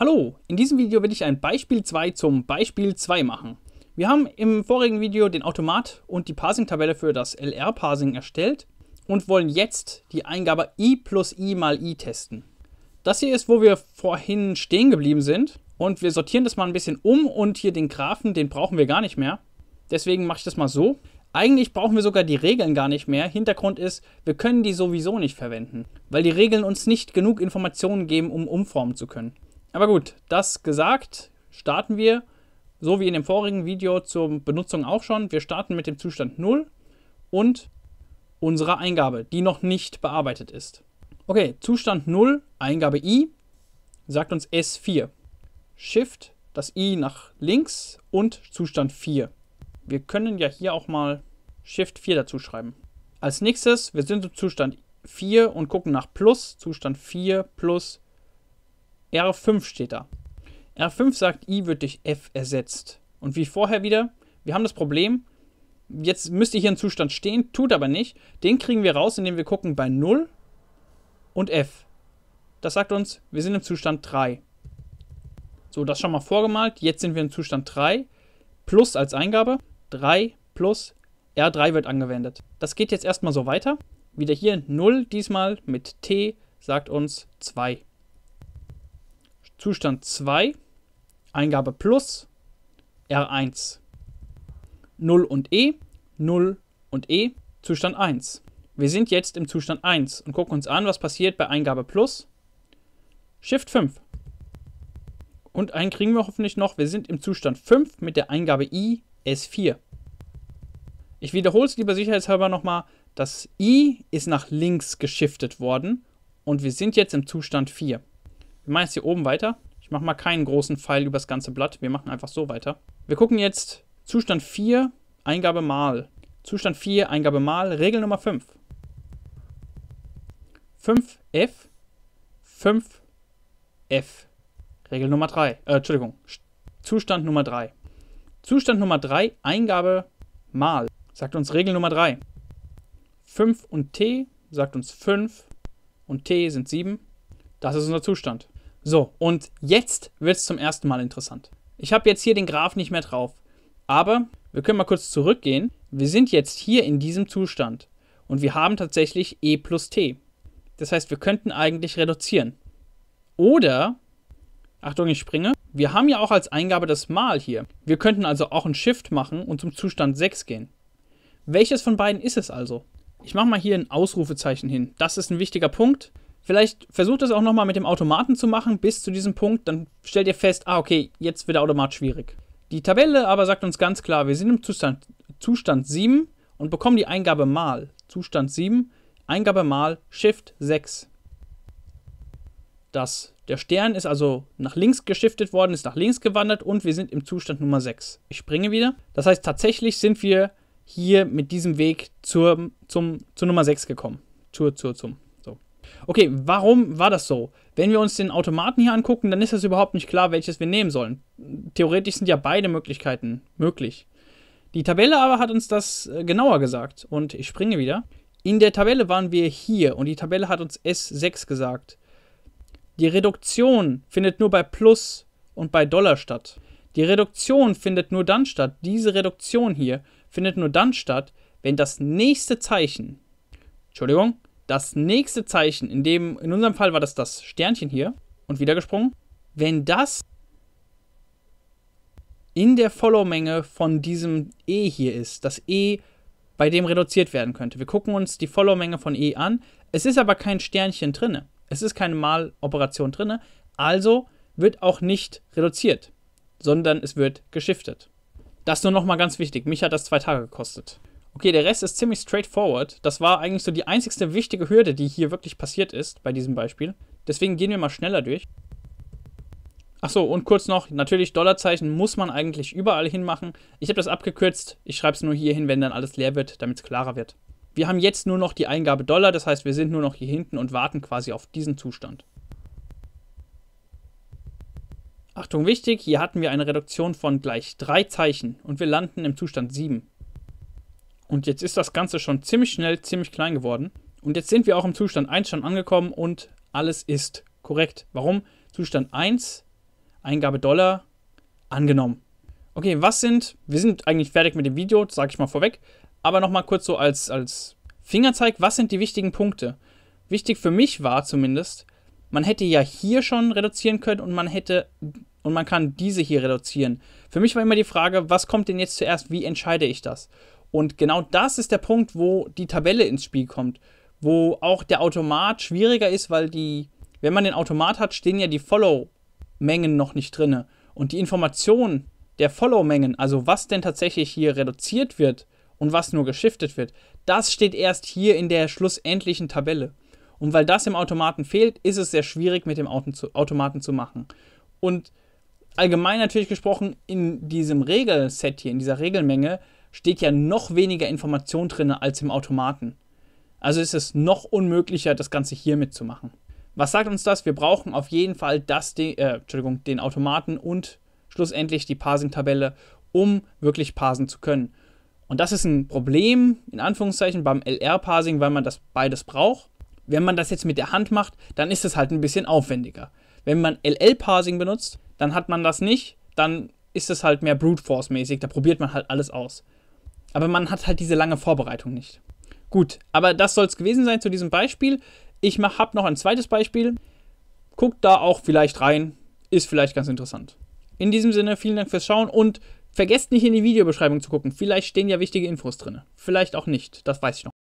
Hallo, in diesem Video will ich ein Beispiel 2 zum Beispiel 2 machen. Wir haben im vorigen Video den Automat und die Parsing-Tabelle für das LR-Parsing erstellt und wollen jetzt die Eingabe i plus i mal i testen. Das hier ist, wo wir vorhin stehen geblieben sind und wir sortieren das mal ein bisschen um und hier den Graphen, den brauchen wir gar nicht mehr. Deswegen mache ich das mal so. Eigentlich brauchen wir sogar die Regeln gar nicht mehr. Hintergrund ist, wir können die sowieso nicht verwenden, weil die Regeln uns nicht genug Informationen geben, um umformen zu können. Aber gut, das gesagt, starten wir, so wie in dem vorigen Video zur Benutzung auch schon, wir starten mit dem Zustand 0 und unserer Eingabe, die noch nicht bearbeitet ist. Okay, Zustand 0, Eingabe i, sagt uns S4. Shift, das i nach links und Zustand 4. Wir können ja hier auch mal Shift 4 dazu schreiben. Als nächstes, wir sind im Zustand 4 und gucken nach Plus, Zustand 4 plus R5 steht da. R5 sagt, I wird durch F ersetzt. Und wie vorher wieder, wir haben das Problem, jetzt müsste hier ein Zustand stehen, tut aber nicht. Den kriegen wir raus, indem wir gucken bei 0 und F. Das sagt uns, wir sind im Zustand 3. So, das schon mal vorgemalt. Jetzt sind wir im Zustand 3. Plus als Eingabe. 3 plus R3 wird angewendet. Das geht jetzt erstmal so weiter. Wieder hier 0, diesmal mit T sagt uns 2. Zustand 2, Eingabe plus, R1. 0 und E, 0 und E, Zustand 1. Wir sind jetzt im Zustand 1 und gucken uns an, was passiert bei Eingabe plus, Shift 5. Und einen kriegen wir hoffentlich noch. Wir sind im Zustand 5 mit der Eingabe I, S4. Ich wiederhole es lieber sicherheitshalber nochmal. Das I ist nach links geschiftet worden und wir sind jetzt im Zustand 4. Wir machen jetzt hier oben weiter. Ich mache mal keinen großen Pfeil über das ganze Blatt. Wir machen einfach so weiter. Wir gucken jetzt Zustand 4, Eingabe mal. Zustand 4, Eingabe mal, Regel Nummer 5. 5f, 5f. Regel Nummer 3, äh, Entschuldigung, Zustand Nummer 3. Zustand Nummer 3, Eingabe mal, sagt uns Regel Nummer 3. 5 und t sagt uns 5 und t sind 7. Das ist unser Zustand. So, und jetzt wird es zum ersten Mal interessant. Ich habe jetzt hier den Graph nicht mehr drauf, aber wir können mal kurz zurückgehen. Wir sind jetzt hier in diesem Zustand und wir haben tatsächlich e plus t. Das heißt, wir könnten eigentlich reduzieren. Oder, Achtung, ich springe, wir haben ja auch als Eingabe das Mal hier. Wir könnten also auch ein Shift machen und zum Zustand 6 gehen. Welches von beiden ist es also? Ich mache mal hier ein Ausrufezeichen hin. Das ist ein wichtiger Punkt. Vielleicht versucht das auch nochmal mit dem Automaten zu machen bis zu diesem Punkt, dann stellt ihr fest, ah, okay, jetzt wird der Automat schwierig. Die Tabelle aber sagt uns ganz klar, wir sind im Zustand, Zustand 7 und bekommen die Eingabe mal. Zustand 7, Eingabe mal, Shift 6. Das, der Stern ist also nach links geschiftet worden, ist nach links gewandert und wir sind im Zustand Nummer 6. Ich springe wieder. Das heißt, tatsächlich sind wir hier mit diesem Weg zur, zum, zur Nummer 6 gekommen. Zur, zur, zum. Okay, warum war das so? Wenn wir uns den Automaten hier angucken, dann ist es überhaupt nicht klar, welches wir nehmen sollen. Theoretisch sind ja beide Möglichkeiten möglich. Die Tabelle aber hat uns das äh, genauer gesagt. Und ich springe wieder. In der Tabelle waren wir hier und die Tabelle hat uns S6 gesagt. Die Reduktion findet nur bei Plus und bei Dollar statt. Die Reduktion findet nur dann statt, diese Reduktion hier findet nur dann statt, wenn das nächste Zeichen, Entschuldigung, das nächste Zeichen, in dem, in unserem Fall war das das Sternchen hier und wieder gesprungen, wenn das in der Follow-Menge von diesem E hier ist, das E bei dem reduziert werden könnte. Wir gucken uns die Follow-Menge von E an. Es ist aber kein Sternchen drinne. Es ist keine Mal-Operation drinne. Also wird auch nicht reduziert, sondern es wird geschiftet. Das nur nochmal ganz wichtig. Mich hat das zwei Tage gekostet. Okay, der Rest ist ziemlich straightforward. Das war eigentlich so die einzigste wichtige Hürde, die hier wirklich passiert ist bei diesem Beispiel. Deswegen gehen wir mal schneller durch. Achso, und kurz noch, natürlich Dollarzeichen muss man eigentlich überall hinmachen. Ich habe das abgekürzt, ich schreibe es nur hier hin, wenn dann alles leer wird, damit es klarer wird. Wir haben jetzt nur noch die Eingabe Dollar, das heißt wir sind nur noch hier hinten und warten quasi auf diesen Zustand. Achtung wichtig, hier hatten wir eine Reduktion von gleich drei Zeichen und wir landen im Zustand 7. Und jetzt ist das Ganze schon ziemlich schnell, ziemlich klein geworden. Und jetzt sind wir auch im Zustand 1 schon angekommen und alles ist korrekt. Warum? Zustand 1, Eingabe Dollar, angenommen. Okay, was sind, wir sind eigentlich fertig mit dem Video, sage ich mal vorweg, aber nochmal kurz so als, als Fingerzeig, was sind die wichtigen Punkte? Wichtig für mich war zumindest, man hätte ja hier schon reduzieren können und man hätte und man kann diese hier reduzieren. Für mich war immer die Frage, was kommt denn jetzt zuerst, wie entscheide ich das? Und genau das ist der Punkt, wo die Tabelle ins Spiel kommt, wo auch der Automat schwieriger ist, weil die, wenn man den Automat hat, stehen ja die Follow-Mengen noch nicht drin. Und die Information der Follow-Mengen, also was denn tatsächlich hier reduziert wird und was nur geschiftet wird, das steht erst hier in der schlussendlichen Tabelle. Und weil das im Automaten fehlt, ist es sehr schwierig, mit dem Automaten zu machen. Und allgemein natürlich gesprochen, in diesem Regelset hier, in dieser Regelmenge, steht ja noch weniger Information drin als im Automaten. Also ist es noch unmöglicher, das Ganze hier mitzumachen. Was sagt uns das? Wir brauchen auf jeden Fall das, De äh, den Automaten und schlussendlich die Parsing-Tabelle, um wirklich parsen zu können. Und das ist ein Problem, in Anführungszeichen, beim LR-Parsing, weil man das beides braucht. Wenn man das jetzt mit der Hand macht, dann ist es halt ein bisschen aufwendiger. Wenn man LL-Parsing benutzt, dann hat man das nicht, dann ist es halt mehr Brute Force-mäßig, da probiert man halt alles aus. Aber man hat halt diese lange Vorbereitung nicht. Gut, aber das soll es gewesen sein zu diesem Beispiel. Ich habe noch ein zweites Beispiel. Guckt da auch vielleicht rein. Ist vielleicht ganz interessant. In diesem Sinne, vielen Dank fürs Schauen und vergesst nicht in die Videobeschreibung zu gucken. Vielleicht stehen ja wichtige Infos drin. Vielleicht auch nicht. Das weiß ich noch.